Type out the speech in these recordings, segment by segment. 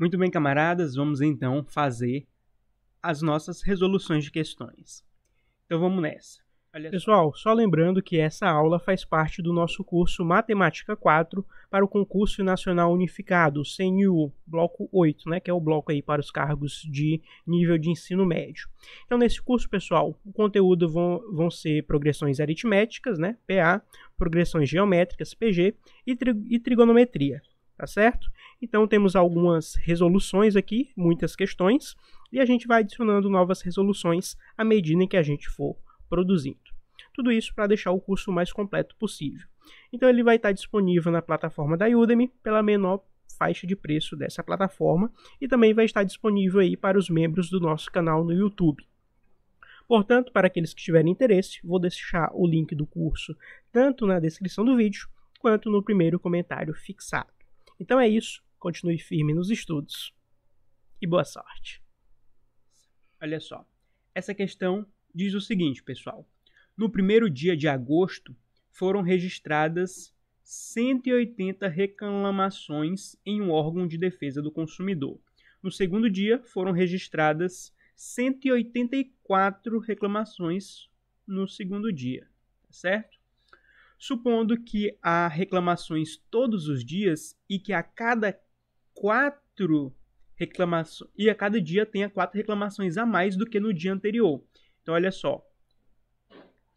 Muito bem, camaradas, vamos então fazer as nossas resoluções de questões. Então vamos nessa. Olha... Pessoal, só lembrando que essa aula faz parte do nosso curso Matemática 4 para o Concurso Nacional Unificado, CNU, bloco 8, né, que é o bloco aí para os cargos de nível de ensino médio. Então, nesse curso, pessoal, o conteúdo vão, vão ser progressões aritméticas, né, PA, progressões geométricas, PG, e, tri e trigonometria, tá certo? Então temos algumas resoluções aqui, muitas questões, e a gente vai adicionando novas resoluções à medida em que a gente for produzindo. Tudo isso para deixar o curso mais completo possível. Então ele vai estar disponível na plataforma da Udemy pela menor faixa de preço dessa plataforma e também vai estar disponível aí para os membros do nosso canal no YouTube. Portanto, para aqueles que tiverem interesse, vou deixar o link do curso tanto na descrição do vídeo quanto no primeiro comentário fixado. Então é isso continue firme nos estudos e boa sorte. Olha só, essa questão diz o seguinte, pessoal: no primeiro dia de agosto foram registradas 180 reclamações em um órgão de defesa do consumidor. No segundo dia foram registradas 184 reclamações no segundo dia, tá certo? Supondo que há reclamações todos os dias e que a cada quatro reclamações. E a cada dia tenha quatro reclamações a mais do que no dia anterior. Então, olha só.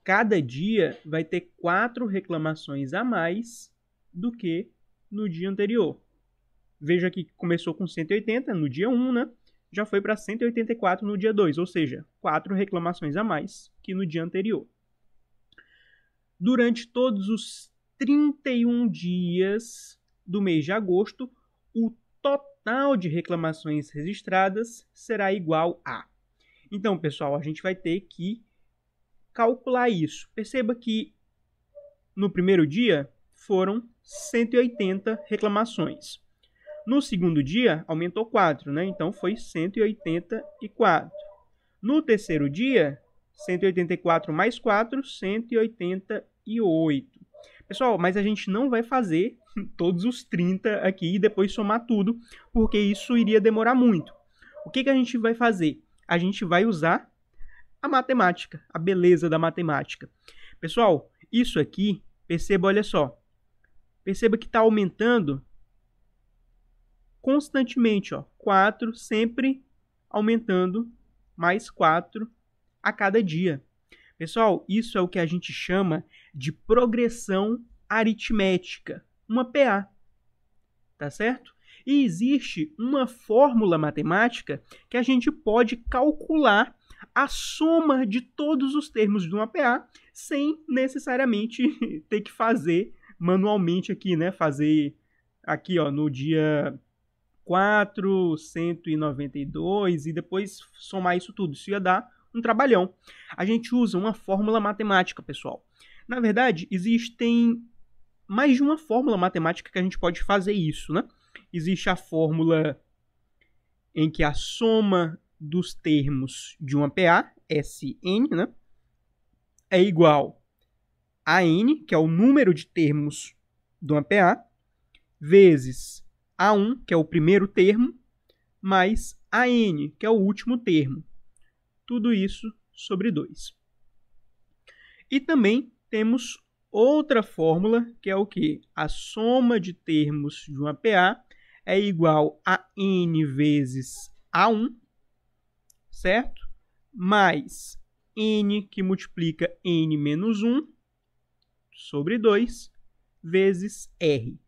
Cada dia vai ter quatro reclamações a mais do que no dia anterior. Veja que começou com 180 no dia 1, né? Já foi para 184 no dia 2, ou seja, quatro reclamações a mais que no dia anterior. Durante todos os 31 dias do mês de agosto, o total de reclamações registradas será igual a. Então, pessoal, a gente vai ter que calcular isso. Perceba que no primeiro dia foram 180 reclamações. No segundo dia, aumentou 4, né? Então foi 184. No terceiro dia, 184 mais 4, 188. Pessoal, mas a gente não vai fazer todos os 30 aqui e depois somar tudo, porque isso iria demorar muito. O que, que a gente vai fazer? A gente vai usar a matemática, a beleza da matemática. Pessoal, isso aqui, perceba, olha só. Perceba que está aumentando constantemente, ó. 4 sempre aumentando mais 4 a cada dia. Pessoal, isso é o que a gente chama de progressão aritmética, uma PA. Tá certo? E existe uma fórmula matemática que a gente pode calcular a soma de todos os termos de uma PA sem necessariamente ter que fazer manualmente aqui, né? Fazer aqui, ó, no dia 4, 192 e depois somar isso tudo. Isso ia dar um trabalhão. A gente usa uma fórmula matemática, pessoal. Na verdade, existem mais de uma fórmula matemática que a gente pode fazer isso, né? Existe a fórmula em que a soma dos termos de uma PA, Sn, né, é igual a n, que é o número de termos de uma PA, vezes A1, que é o primeiro termo, mais AN, que é o último termo tudo isso sobre 2. E também temos outra fórmula, que é o que? A soma de termos de uma PA é igual a n vezes A1, certo? Mais n, que multiplica n menos 1, sobre 2, vezes R.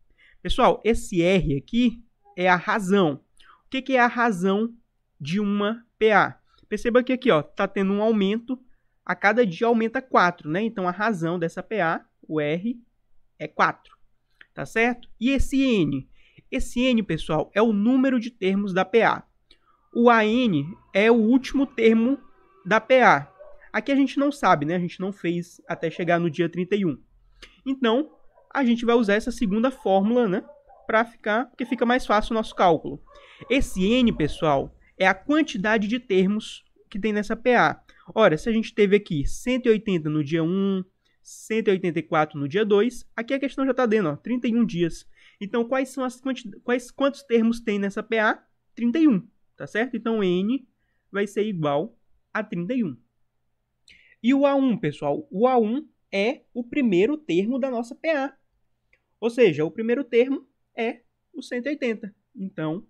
Pessoal, esse R aqui é a razão. O que é a razão de uma PA? Perceba que aqui, ó, tá tendo um aumento, a cada dia aumenta 4, né? Então a razão dessa PA, o R, é 4. Tá certo? E esse N? Esse N, pessoal, é o número de termos da PA. O AN é o último termo da PA. Aqui a gente não sabe, né? A gente não fez até chegar no dia 31. Então, a gente vai usar essa segunda fórmula, né? Para ficar, porque fica mais fácil o nosso cálculo. Esse N, pessoal, é a quantidade de termos que tem nessa PA. Ora, se a gente teve aqui 180 no dia 1, 184 no dia 2, aqui a questão já está dentro, ó, 31 dias. Então, quais são as quanti... quais quantos termos tem nessa PA? 31, tá certo? Então, N vai ser igual a 31. E o A1, pessoal? O A1 é o primeiro termo da nossa PA. Ou seja, o primeiro termo é o 180. Então,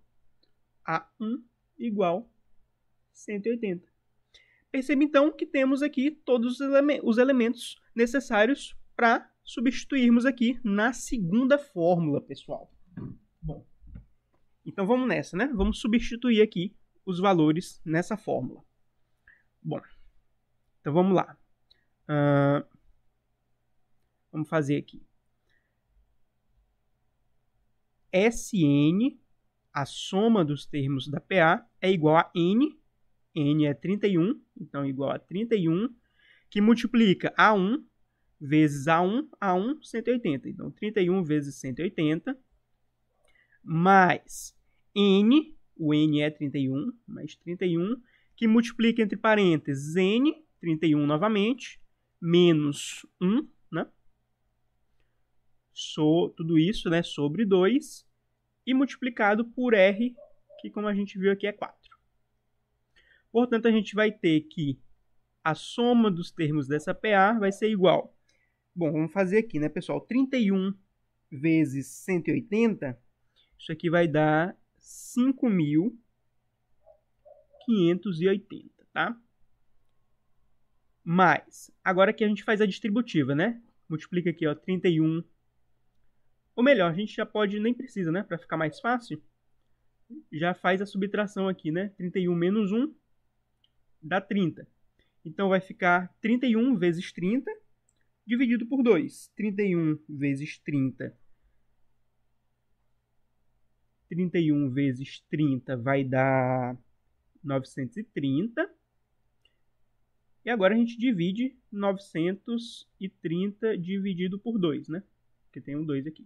A1 igual 180. Perceba então que temos aqui todos os, eleme os elementos necessários para substituirmos aqui na segunda fórmula, pessoal. Bom, então vamos nessa, né? Vamos substituir aqui os valores nessa fórmula. Bom, então vamos lá. Uh, vamos fazer aqui. SN a soma dos termos da PA é igual a N, N é 31, então igual a 31, que multiplica A1 vezes A1, A1, 180. Então, 31 vezes 180, mais N, o N é 31, mais 31, que multiplica entre parênteses N, 31 novamente, menos 1, né? So, tudo isso, né, sobre 2, e multiplicado por R, que como a gente viu aqui é 4. Portanto, a gente vai ter que a soma dos termos dessa PA vai ser igual. Bom, vamos fazer aqui, né, pessoal? 31 vezes 180, isso aqui vai dar 5.580, tá? Mais, agora que a gente faz a distributiva, né? Multiplica aqui, ó, 31 ou melhor, a gente já pode, nem precisa, né? Para ficar mais fácil, já faz a subtração aqui, né? 31 menos 1 dá 30. Então vai ficar 31 vezes 30 dividido por 2. 31 vezes 30. 31 vezes 30 vai dar 930. E agora a gente divide 930 dividido por 2, né? Porque tem um 2 aqui.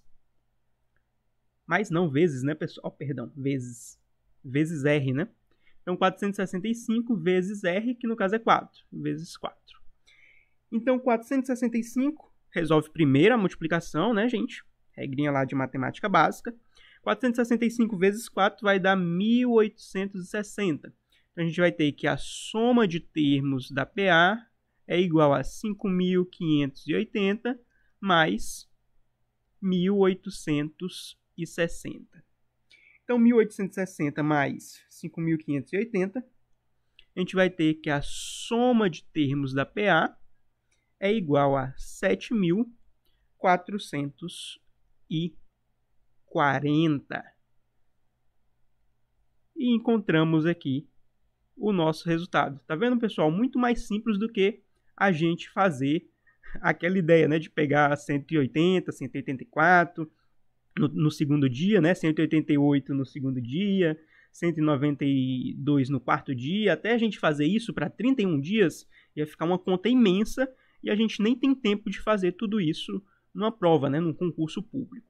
mais não vezes, né, pessoal? Oh, perdão, vezes. Vezes R, né? Então, 465 vezes R, que no caso é 4, vezes 4. Então, 465 resolve primeiro a multiplicação, né, gente? Regrinha lá de matemática básica. 465 vezes 4 vai dar 1860. Então, a gente vai ter que a soma de termos da PA é igual a 5.580 mais 1860. Então, 1.860 mais 5.580, a gente vai ter que a soma de termos da PA é igual a 7.440. E encontramos aqui o nosso resultado. Tá vendo, pessoal? Muito mais simples do que a gente fazer aquela ideia, né, de pegar 180, 184 no, no segundo dia, né? 188 no segundo dia, 192 no quarto dia, até a gente fazer isso para 31 dias, ia ficar uma conta imensa e a gente nem tem tempo de fazer tudo isso numa prova, né, num concurso público.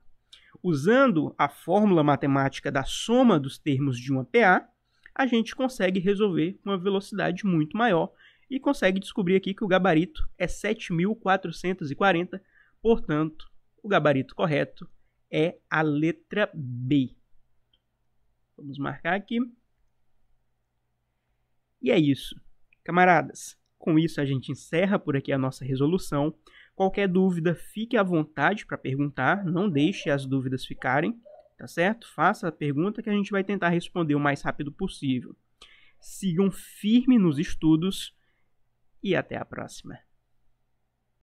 Usando a fórmula matemática da soma dos termos de uma PA, a gente consegue resolver com uma velocidade muito maior e consegue descobrir aqui que o gabarito é 7440, portanto, o gabarito correto é a letra B. Vamos marcar aqui. E é isso. Camaradas, com isso a gente encerra por aqui a nossa resolução. Qualquer dúvida, fique à vontade para perguntar, não deixe as dúvidas ficarem, tá certo? Faça a pergunta que a gente vai tentar responder o mais rápido possível. Sigam firme nos estudos e até a próxima.